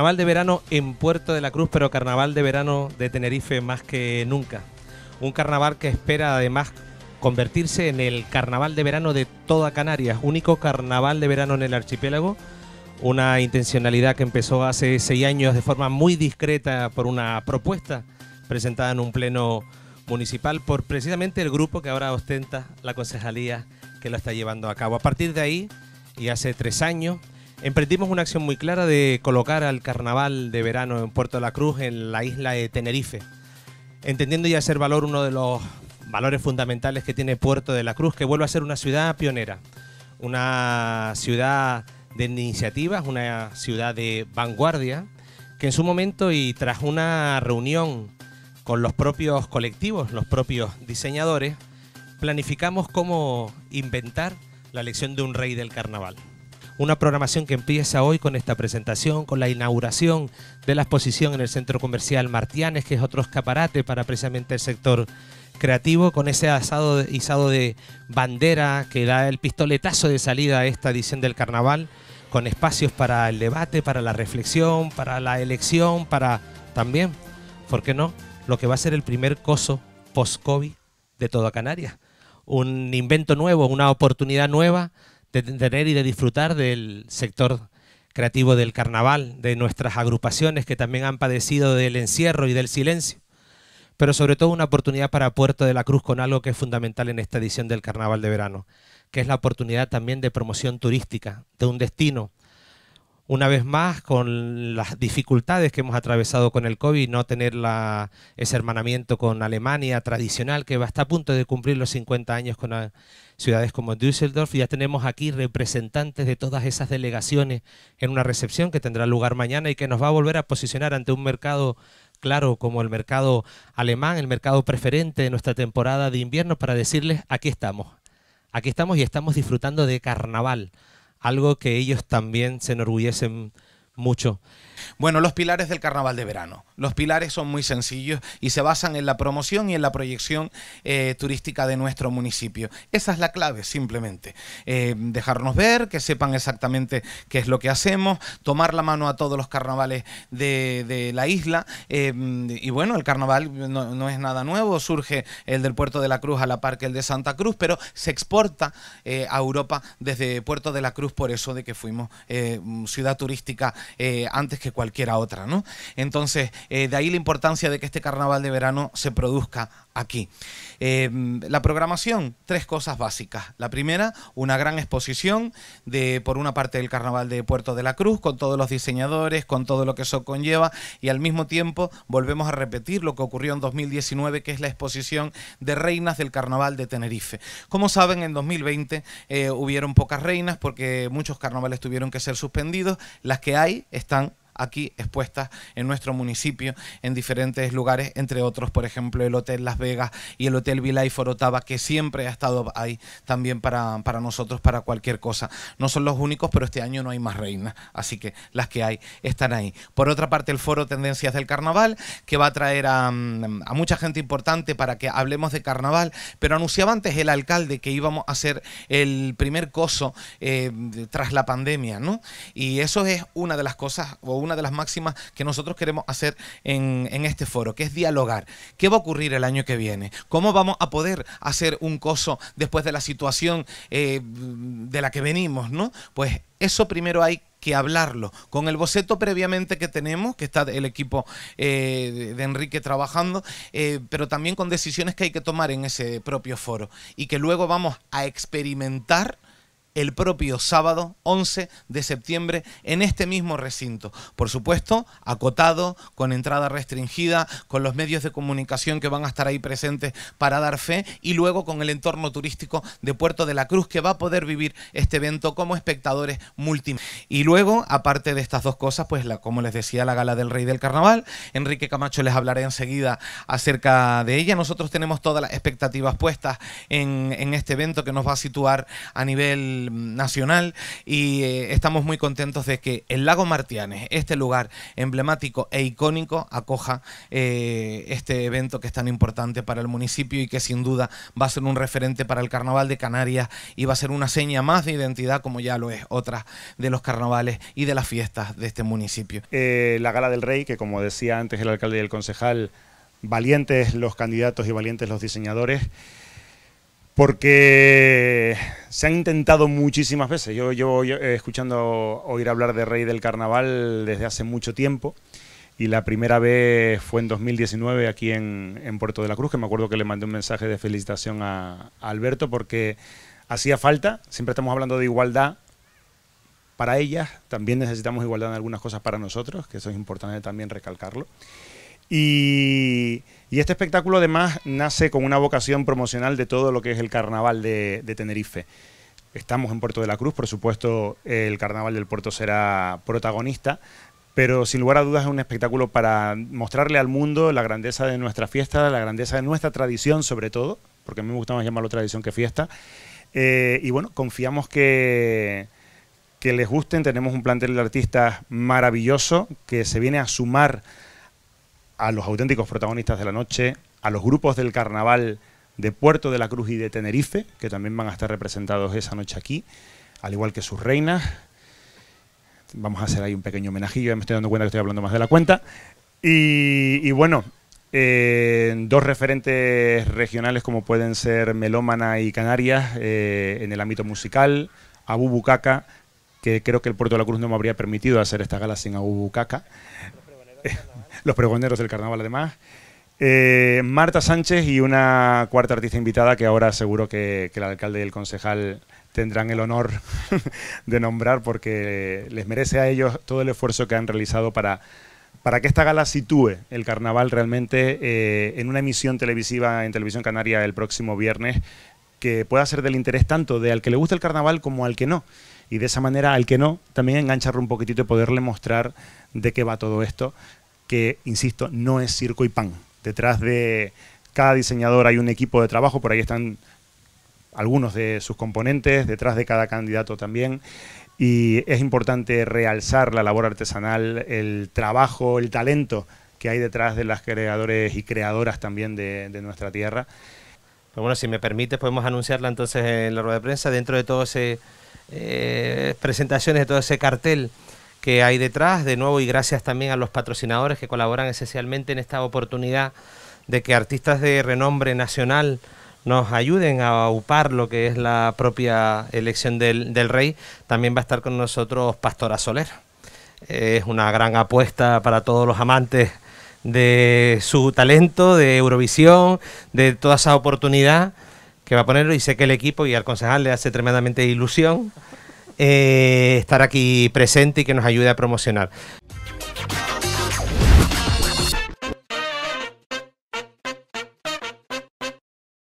carnaval de verano en Puerto de la Cruz, pero carnaval de verano de Tenerife más que nunca. Un carnaval que espera además convertirse en el carnaval de verano de toda Canarias, único carnaval de verano en el archipiélago, una intencionalidad que empezó hace seis años de forma muy discreta por una propuesta presentada en un pleno municipal por precisamente el grupo que ahora ostenta la concejalía que lo está llevando a cabo. A partir de ahí, y hace tres años, Emprendimos una acción muy clara de colocar al carnaval de verano en Puerto de la Cruz en la isla de Tenerife, entendiendo ya ser valor uno de los valores fundamentales que tiene Puerto de la Cruz, que vuelve a ser una ciudad pionera, una ciudad de iniciativas, una ciudad de vanguardia, que en su momento y tras una reunión con los propios colectivos, los propios diseñadores, planificamos cómo inventar la elección de un rey del carnaval una programación que empieza hoy con esta presentación, con la inauguración de la exposición en el Centro Comercial Martianes, que es otro escaparate para precisamente el sector creativo, con ese asado izado de bandera que da el pistoletazo de salida a esta edición del carnaval, con espacios para el debate, para la reflexión, para la elección, para también, ¿por qué no?, lo que va a ser el primer coso post-COVID de toda Canarias. Un invento nuevo, una oportunidad nueva de tener y de disfrutar del sector creativo del carnaval, de nuestras agrupaciones que también han padecido del encierro y del silencio, pero sobre todo una oportunidad para Puerto de la Cruz con algo que es fundamental en esta edición del carnaval de verano, que es la oportunidad también de promoción turística, de un destino, una vez más con las dificultades que hemos atravesado con el COVID, no tener la, ese hermanamiento con Alemania tradicional que va, hasta a punto de cumplir los 50 años con ah, ciudades como Düsseldorf. Ya tenemos aquí representantes de todas esas delegaciones en una recepción que tendrá lugar mañana y que nos va a volver a posicionar ante un mercado claro como el mercado alemán, el mercado preferente de nuestra temporada de invierno para decirles aquí estamos. Aquí estamos y estamos disfrutando de carnaval algo que ellos también se enorgullecen mucho. Bueno, los pilares del carnaval de verano. Los pilares son muy sencillos y se basan en la promoción y en la proyección eh, turística de nuestro municipio. Esa es la clave, simplemente. Eh, dejarnos ver, que sepan exactamente qué es lo que hacemos, tomar la mano a todos los carnavales de, la isla. Eh, y bueno, el carnaval no, no, es nada nuevo, surge el del Puerto de la Cruz a la par que el de Santa Cruz, pero se exporta a Europa desde Puerto de la Cruz por eso de que fuimos ciudad turística eh, antes que cualquiera otra, ¿no? Entonces, eh, de ahí la importancia de que este carnaval de verano se produzca aquí. Em, la programación, tres cosas básicas. La primera, una gran exposición de, por una parte, del Carnaval de Puerto de la Cruz, con todos los diseñadores, con todo lo que eso conlleva, y al mismo tiempo volvemos a repetir lo que ocurrió en 2019, que es la exposición de reinas del Carnaval de Tenerife. Como saben, en 2020 eh, hubieron pocas reinas porque muchos carnavales tuvieron que ser suspendidos. Las que hay están aquí expuestas en nuestro municipio, en diferentes lugares, entre otros, por ejemplo, el Hotel Las Vegas y el Hotel Vila y Forotava, que siempre ha estado ahí también para, nosotros, para cualquier cosa. No son los únicos, pero este año no hay más reinas, así que las que hay están ahí. Por otra parte, el foro Tendencias del Carnaval, que va a traer a, mm, mucha gente importante para que hablemos de carnaval, pero anunciaba antes el alcalde que íbamos a hacer el primer coso eh, tras la pandemia, ¿no? Y eso es una de las cosas, o una de las máximas que nosotros queremos hacer en, este foro, que es dialogar. ¿Qué va a ocurrir el año que viene? ¿Cómo vamos a poder hacer un coso después de la situación eh, de la que venimos? ¿no? Pues eso primero hay que hablarlo. Con el boceto previamente que tenemos, que está el equipo eh, de Enrique trabajando, eh, pero también con decisiones que hay que tomar en ese propio foro y que luego vamos a experimentar el propio sábado 11 de septiembre en este mismo recinto. Por supuesto, acotado, con entrada restringida, con los medios de comunicación que van a estar ahí presentes para dar fe y luego con el entorno turístico de Puerto de la Cruz que va a poder vivir este evento como espectadores multimedia. Y luego, aparte de estas dos cosas, pues la, como les decía, la gala del Rey del Carnaval, Enrique Camacho les hablaré enseguida acerca de ella. Nosotros tenemos todas las expectativas puestas en, en este evento que nos va a situar a nivel nacional y eh, estamos muy contentos de que el lago Martianes, este lugar emblemático e icónico, acoja eh, este evento que es tan importante para el municipio y que sin duda va a ser un referente para el carnaval de Canarias y va a ser una seña más de identidad como ya lo es otra de los carnavales y de las fiestas de este municipio. Eh, la Gala del Rey, que como decía antes el alcalde y el concejal, valientes los candidatos y valientes los diseñadores porque se han intentado muchísimas veces. Yo llevo eh, escuchando oír hablar de Rey del Carnaval desde hace mucho tiempo. Y la primera vez fue en 2019 aquí en, Puerto de la Cruz, que me acuerdo que le mandé un mensaje de felicitación a, a Alberto porque hacía falta, siempre estamos hablando de igualdad, para ellas, también necesitamos igualdad en algunas cosas para nosotros, que eso es importante también recalcarlo. Y, este espectáculo además nace con una vocación promocional de todo lo que es el carnaval de, Tenerife. Estamos en Puerto de la Cruz, por supuesto el carnaval del puerto será protagonista, pero sin lugar a dudas es un espectáculo para mostrarle al mundo la grandeza de nuestra fiesta, la grandeza de nuestra tradición sobre todo, porque a mí me gusta más llamarlo tradición que fiesta. Eh, y bueno, confiamos que, que les gusten, tenemos un plantel de artistas maravilloso que se viene a sumar a los auténticos protagonistas de la noche, a los grupos del carnaval de Puerto de la Cruz y de Tenerife, que también van a estar representados esa noche aquí, al igual que sus reinas. Vamos a hacer ahí un pequeño homenajillo, me estoy dando cuenta que estoy hablando más de la cuenta. Y, bueno, eh, dos referentes regionales como pueden ser Melómana y Canarias eh, en el ámbito musical, Abu Bukaka, que creo que el Puerto de la Cruz no me habría permitido hacer esta gala sin Abu los pregoneros del carnaval además. Eh, Marta Sánchez y una cuarta artista invitada que ahora seguro que, el alcalde y el concejal tendrán el honor de nombrar porque les merece a ellos todo el esfuerzo que han realizado para, para que esta gala sitúe el carnaval realmente eh, en una emisión televisiva en Televisión Canaria el próximo viernes que pueda ser del interés tanto de al que le gusta el carnaval como al que no. Y de esa manera al que no, también engancharlo un poquitito y poderle mostrar de qué va todo esto, que, insisto, no es circo y pan. Detrás de cada diseñador hay un equipo de trabajo, por ahí están algunos de sus componentes, detrás de cada candidato también. Y es importante realzar la labor artesanal, el trabajo, el talento que hay detrás de las creadores y creadoras también de nuestra tierra. Pues bueno, si me permite podemos anunciarla entonces en la rueda de prensa, dentro de todas esas eh, presentaciones, de todo ese cartel que hay detrás, de nuevo, y gracias también a los patrocinadores que colaboran esencialmente en esta oportunidad de que artistas de renombre nacional nos ayuden a upar lo que es la propia elección del, del rey, también va a estar con nosotros Pastora Soler. Es una gran apuesta para todos los amantes de su talento, de Eurovisión, de toda esa oportunidad que va a poner. y sé que el equipo y al concejal le hace tremendamente ilusión eh, estar aquí presente y que nos ayude a promocionar.